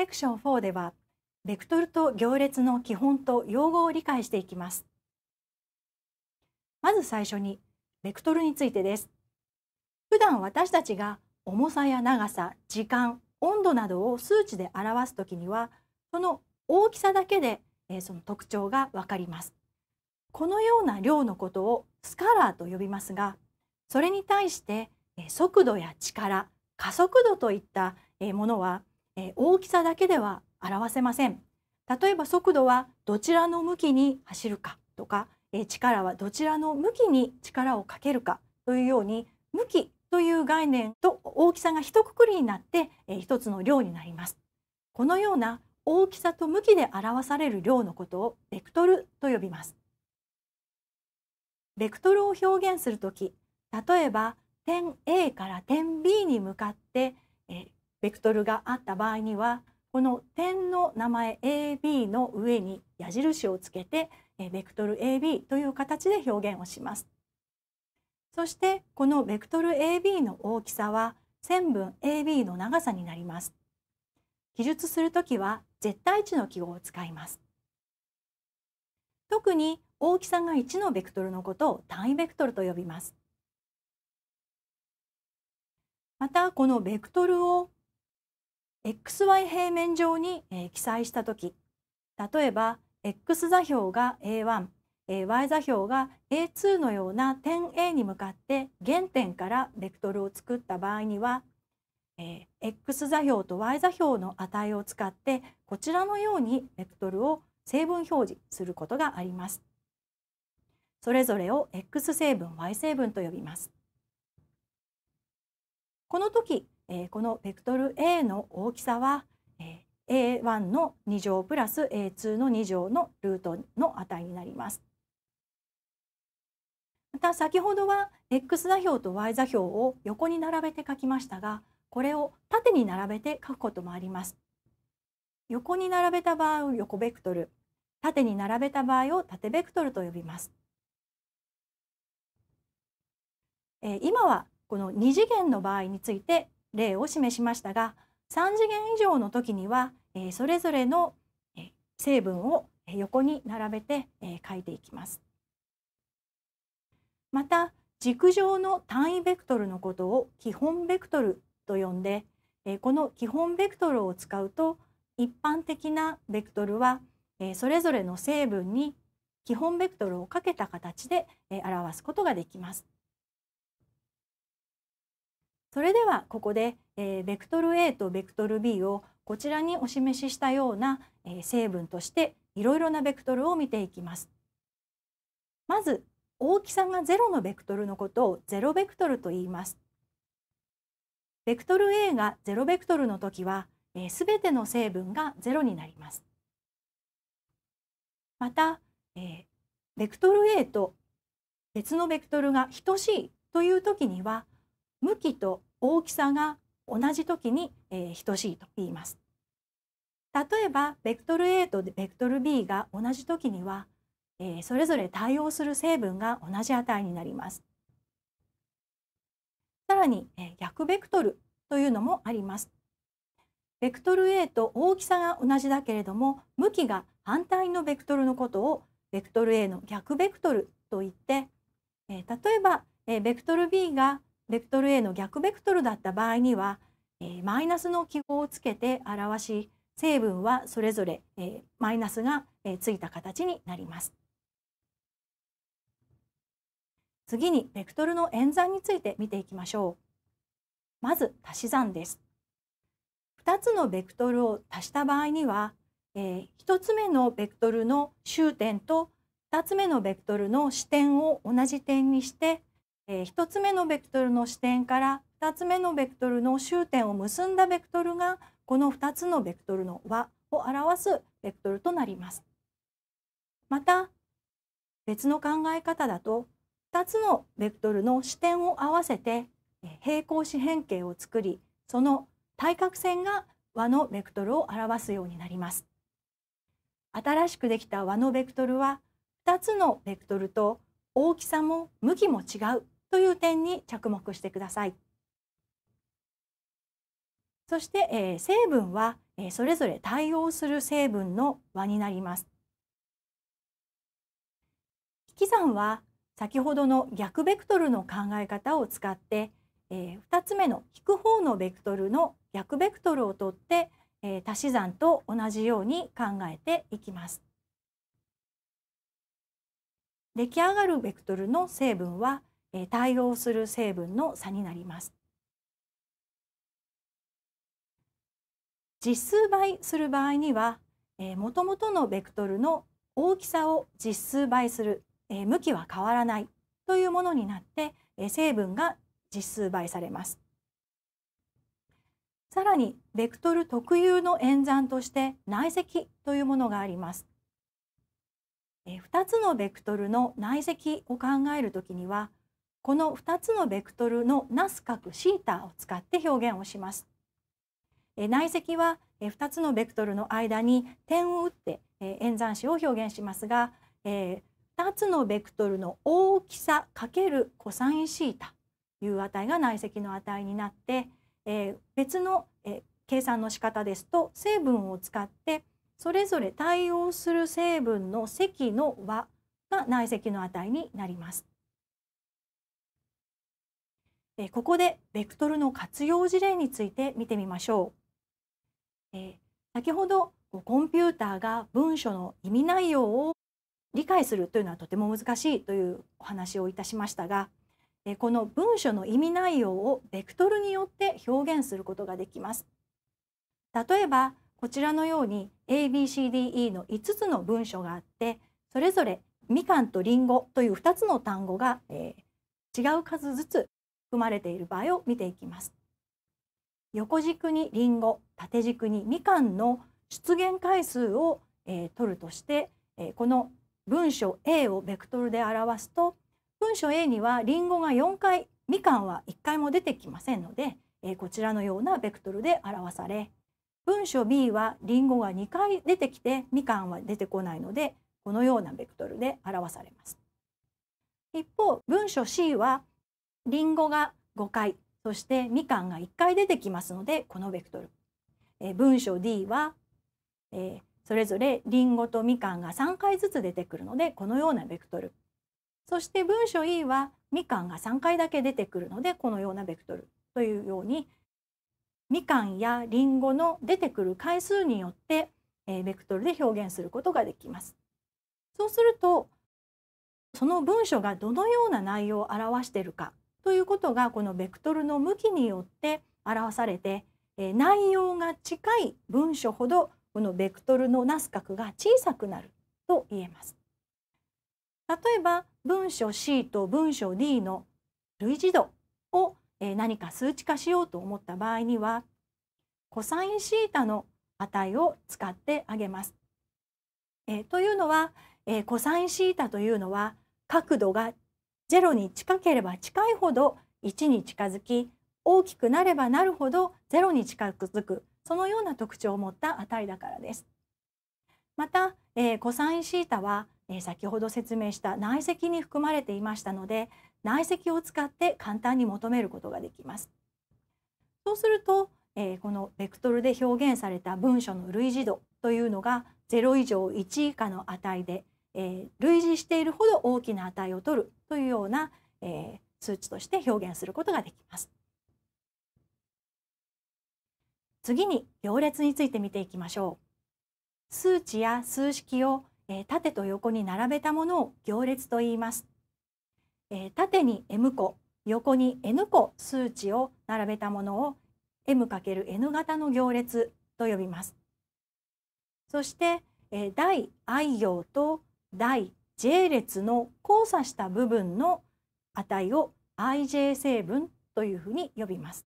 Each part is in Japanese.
セクション4では、ベクトルと行列の基本と用語を理解していきます。まず最初に、ベクトルについてです。普段私たちが重さや長さ、時間、温度などを数値で表すときには、その大きさだけで、えその特徴がわかります。このような量のことをスカラーと呼びますが、それに対して速度や力、加速度といったものはえ大きさだけでは表せません例えば速度はどちらの向きに走るかとか、え力はどちらの向きに力をかけるかというように向きという概念と大きさが一括りになって、えー、一つの量になりますこのような大きさと向きで表される量のことをベクトルと呼びますベクトルを表現するとき例えば点 A から点 B に向かって、えベクトルがあった場合にはこの点の名前 AB の上に矢印をつけてベクトル AB という形で表現をします。そしてこのベクトル AB の大きさは線分 AB の長さになります。記述するときは絶対値の記号を使います。特に大きさが1のベクトルのことを単位ベクトルと呼びます。またこのベクトルを xy 平面上に、え記載した時例えば x 座標が a1 y 座標が a2 のような点 A に向かって原点からベクトルを作った場合には、え x 座標と y 座標の値を使ってこちらのようにベクトルを成分表示することがあります。それぞれを x 成分 y 成分と呼びます。この時えー、このベクトル A の大きさは、えー、A1 の2乗プラス A2 の2乗のルートの値になります。また先ほどは x 座標と y 座標を横に並べて書きましたがこれを縦に並べて書くこともあります。横に並べた場合を横ベクトル縦に並べた場合を縦ベクトルと呼びます。えー、今はこの2次元の場合について例を示しましたが3次元以上の時には、えそれぞれの成分を横に並べて、え書いていきます。また軸上の単位ベクトルのことを基本ベクトルと呼んで、えこの基本ベクトルを使うと一般的なベクトルは、えそれぞれの成分に基本ベクトルをかけた形で、え表すことができます。それではここで、えー、ベクトル A とベクトル B をこちらにお示ししたような、えー、成分としていろいろなベクトルを見ていきます。まず大きさが0のベクトルのことを0ベクトルと言います。ベクトル A が0ベクトルの時は、えー、全ての成分が0になります。また、えー、ベクトル A と別のベクトルが等しいという時には向きと大きさが同じ時に、えー、等しいと言います。例えばベクトル A とベクトル B が同じ時には、えー、それぞれ対応する成分が同じ値になります。さらに、えー、逆ベクトルというのもあります。ベクトル A と大きさが同じだけれども向きが反対のベクトルのことをベクトル A の逆ベクトルと言って、えー、例えば、えー、ベクトル B がベクトル A の逆ベクトルだった場合には、えー、マイナスの記号をつけて表し成分はそれぞれ、えー、マイナスが、えー、ついた形になります。次にベクトルの演算について見ていきましょう。まず足し算です。2つのベクトルを足した場合には、えー、1つ目のベクトルの終点と2つ目のベクトルの始点を同じ点にしてえー、1つ目のベクトルの視点から2つ目のベクトルの終点を結んだベクトルがこの2つのベクトルの和を表すベクトルとなります。また別の考え方だと2つのベクトルの視点を合わせて平行四辺形を作りその対角線が和のベクトルを表すようになります。新しくできた和のベクトルは2つのベクトルと大きさも向きも違うという点に着目してください。そして、えー、成分は、えー、それぞれ対応する成分の和になります。引き算は先ほどの逆ベクトルの考え方を使って、えー、2つ目の引く方のベクトルの逆ベクトルをとって、え足し算と同じように考えていきます。出来上がるベクトルの成分は対応する成分の差になります。実数倍する場合にはもともとのベクトルの大きさを実数倍する向きは変わらないというものになって成分が実数倍されます。さらにベクトル特有の演算として内積というものがあります。2つのベクトルの内積を考えるときにはこの2つのベクトルのナス角 θ を使って表現をします。内積は2つのベクトルの間に点を打って演算子を表現しますが、2つのベクトルの大きさ ×cos θ という値が内積の値になって別の計算の仕方ですと成分を使ってそれぞれ対応する成分の積の和が内積の値になります。えここでベクトルの活用事例について見てみましょう、え先ほどコンピューターが文書の意味内容を理解するというのはとても難しいというお話をいたしましたがこの文書の意味内容をベクトルによって表現することができます。例えばこちらのように ABCDE の5つの文書があってそれぞれみかんとりんごという2つの単語が、えー、違う数ずつ含まれている場合を見ていきます横軸にリンゴ縦軸にみかんの出現回数を、えー、取るとして、えー、この文章 A をベクトルで表すと文章 A にはリンゴが4回みかんは1回も出てきませんので、えー、こちらのようなベクトルで表され文章 B はリンゴが2回出てきてみかんは出てこないのでこのようなベクトルで表されます。一方文書 C はリンゴが5回そしてみかんが1回出てきますのでこのベクトル、えー、文章 D は、えー、それぞれリンゴとみかんが3回ずつ出てくるのでこのようなベクトルそして文章 E はみかんが3回だけ出てくるのでこのようなベクトルというようにみかんやりんごの出てくる回数によって、えー、ベクトルで表現することができます。そうするとその文章がどのような内容を表しているかということがこのベクトルの向きによって表されて、え内容が近い文書ほどこのベクトルのなす角が小さくなると言えます。例えば文書 C と文書 D の類似度を何か数値化しようと思った場合には cos の値を使ってあげます。えというのは、えン cos というのは角度がゼロに近ければ近いほど1に近づき大きくなればなるほど0に近づくそのような特徴を持った値だからです。また、えー、コサインシータは、えー、先ほど説明した内積に含まれていましたので内積を使って簡単に求めることができます。そうすると、えー、このベクトルで表現された文書の類似度というのが0以上1以下の値で、え類似しているほど大きな値を取るというような、えー、数値として表現することができます。次に行列について見ていきましょう。数値や数式を、えー、縦と横に並べたものを行列と言います。えー、縦に M 個、横に N 個数値を並べたものを m かける n 型の行列と呼びます。そして、えー、第 i 行と第 J 列の交差した部分の値を IJ 成分というふうに呼びます。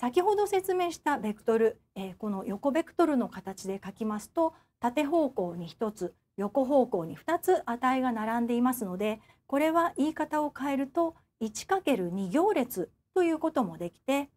先ほど説明したベクトル、えー、この横ベクトルの形で書きますと縦方向に1つ横方向に2つ値が並んでいますのでこれは言い方を変えると 1×2 行列ということもできて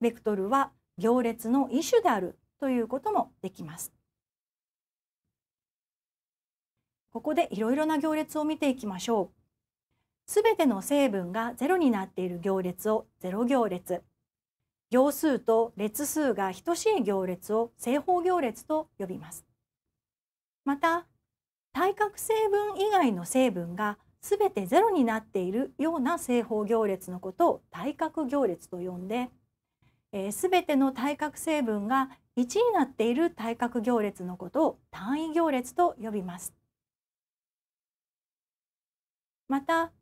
ベクトルは行列の一種であるということもできます。ここでいろいろな行列を見ていきましょう。すべての成分が0になっている行列を0行列。行数と列数が等しい行列を正方行列と呼びます。また、対角成分以外の成分がすべて0になっているような正方行列のことを対角行列と呼んで、す、え、べ、ての対角成分が1になっている対角行列のことを単位行列と呼びます。また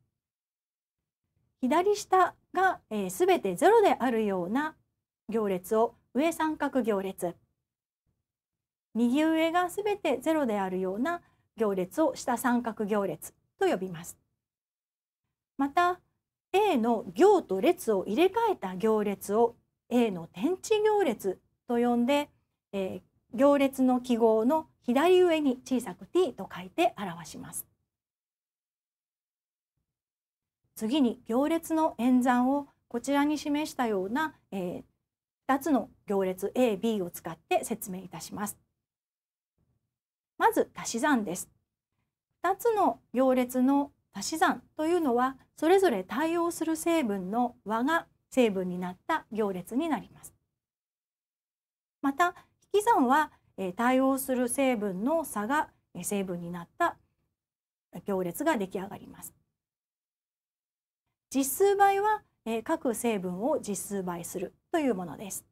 左下が、えー、全て0であるような行列を上三角行列右上が全て0であるような行列を下三角行列と呼びます。また A の行と列を入れ替えた行列を A の点地行列と呼んで、えー、行列の記号の左上に小さく t と書いて表します。次に行列の演算をこちらに示したような、えー、2つの行列 A、B を使って説明いたします。まず足し算です。2つの行列の足し算というのはそれぞれ対応する成分の和が成分になった行列になります。また引き算はえ対応する成分の差が成分になった行列が出来上がります。実数倍は、え各成分を実数倍するというものです。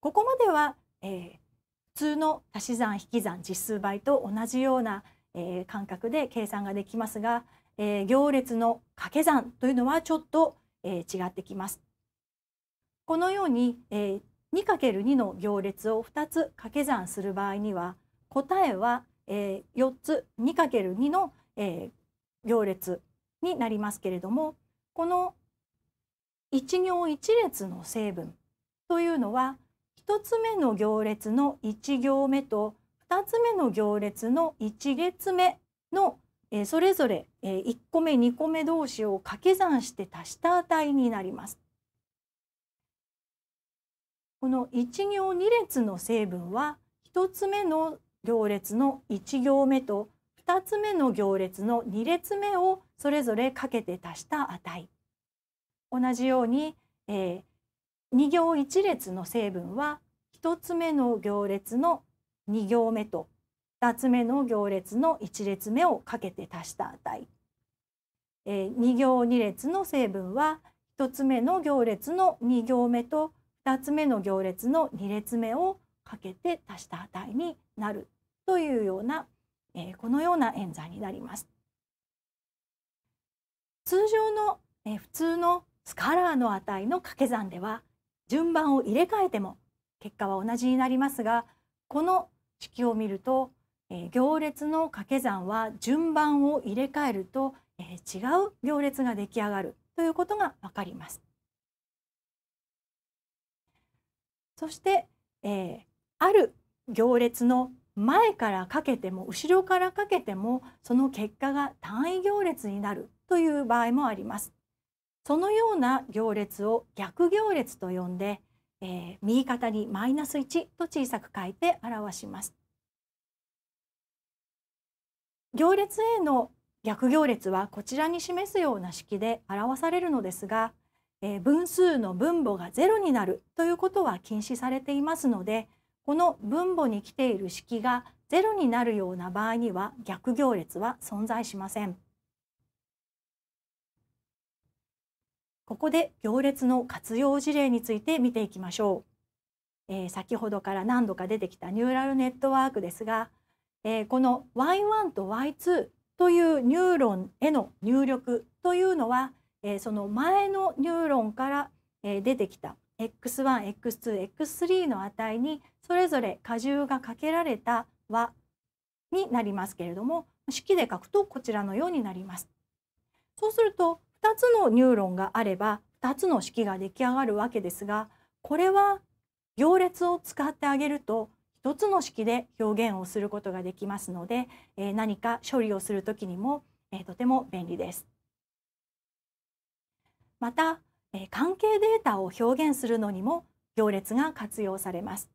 ここまでは、えー、普通の足し算引き算実数倍と同じような、えー、感覚で計算ができますが、えー、行列の掛け算というのはちょっと、えー、違ってきます。このように、えー、2×2 の行列を2つ掛け算する場合には答えは、え4つ 2×2 の、え行列になりますけれどもこの一行一列の成分というのは一つ目の行列の一行目と二つ目の行列の一列目のそれぞれ一個目二個目同士を掛け算して足した値になります。この一行二列の成分は一つ目の行列の一行目と二つ目の行列の二列目をそれぞれかけて足した値同じように、えー、2行1列の成分は1つ目の行列の2行目と2つ目の行列の1列目をかけて足した値、えー、2行2列の成分は1つ目の行列の2行目と2つ目の行列の2列目をかけて足した値になるというような、えー、このような演算になります。通常の、え普通のスカラーの値の掛け算では順番を入れ替えても結果は同じになりますがこの式を見ると、え行列の掛け算は順番を入れ替えると、え違う行列が出来上がるということがわかります。そして、えー、ある行列の前からかけても後ろからかけてもその結果が単位行列になるという場合もあります。そのような行列を逆行列と呼んで、えー、右肩にマイナス1と小さく書いて表します。行列 A の逆行列はこちらに示すような式で表されるのですが、えー、分数の分母が0になるということは禁止されていますのでこの分母に来ている式が0になるような場合には逆行列は存在しません。ここで行列の活用事例について見ていきましょう、えー、先ほどから何度か出てきたニューラルネットワークですが、えー、この Y1 と Y2 というニューロンへの入力というのは、えー、その前のニューロンから、出てきた X1、X2、X3 の値にそれぞれ荷重がかけられた和になりますけれども式で書くとこちらのようになります。そうすると2つのニューロンがあれば2つの式が出来上がるわけですがこれは行列を使ってあげると1つの式で表現をすることができますので、えー、何か処理をする時にも、えー、とても便利です。また、えー、関係データを表現するのにも行列が活用されます。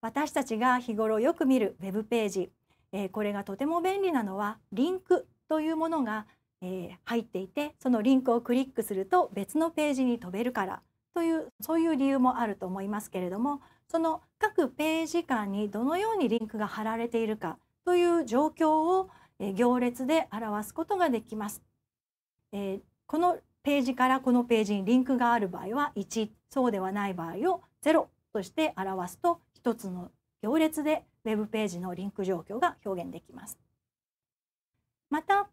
私たちが日頃よく見るウェブページ、えー、これがとても便利なのはリンクというものがえー、入っていてそのリンクをクリックすると別のページに飛べるからというそういう理由もあると思いますけれどもその各ページ間にどのようにリンクが貼られているかという状況を行列で表すことができます。えー、このページからこのページにリンクがある場合は1そうではない場合を0として表すと1つの行列で Web ページのリンク状況が表現できます。また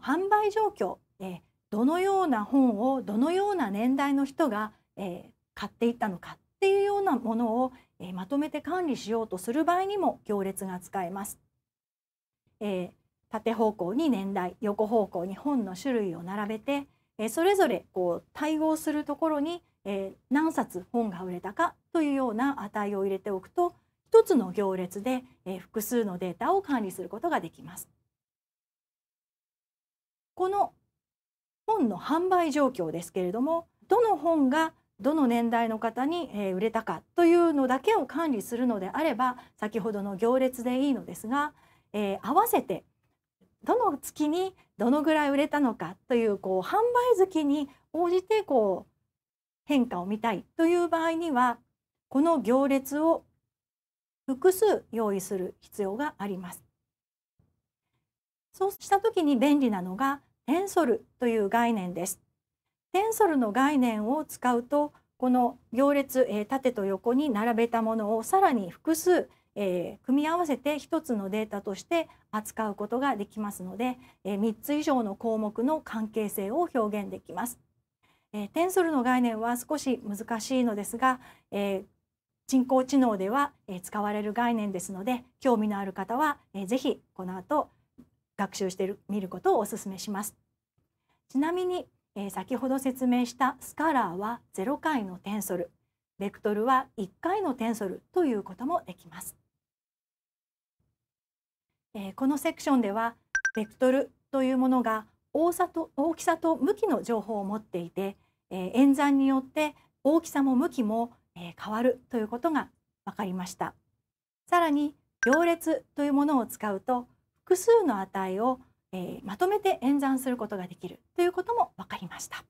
販売状況、えー、どのような本をどのような年代の人が、えー、買っていったのかっていうようなものを、えー、まとめて管理しようとする場合にも行列が使えます。えー、縦方向に年代横方向に本の種類を並べて、えー、それぞれこう対応するところに、えー、何冊本が売れたかというような値を入れておくと一つの行列で、えー、複数のデータを管理することができます。この本の販売状況ですけれどもどの本がどの年代の方に売れたかというのだけを管理するのであれば先ほどの行列でいいのですが、えー、合わせてどの月にどのぐらい売れたのかというこう販売月に応じてこう変化を見たいという場合にはこの行列を複数用意する必要があります。そうした時に便利なのがテンソルという概念です。テンソルの概念を使うとこの行列、えー、縦と横に並べたものをさらに複数、えー、組み合わせて1つのデータとして扱うことができますので、えー、3つ以上の項目の関係性を表現できます。えー、テンソルの概念は少し難しいのですが、えー、人工知能では、え使われる概念ですので興味のある方は、えー、ぜひこの後学習してみることをお勧めします。ちなみに、えー、先ほど説明したスカラーは0回のテンソル、ベクトルは1回のテンソルということもできます。えー、このセクションではベクトルというものが大さと大きさと向きの情報を持っていて、えー、演算によって大きさも向きも、え変わるということが分かりました。さらに行列というものを使うと複数の値を、えー、まとめて演算することができるということも分かりました。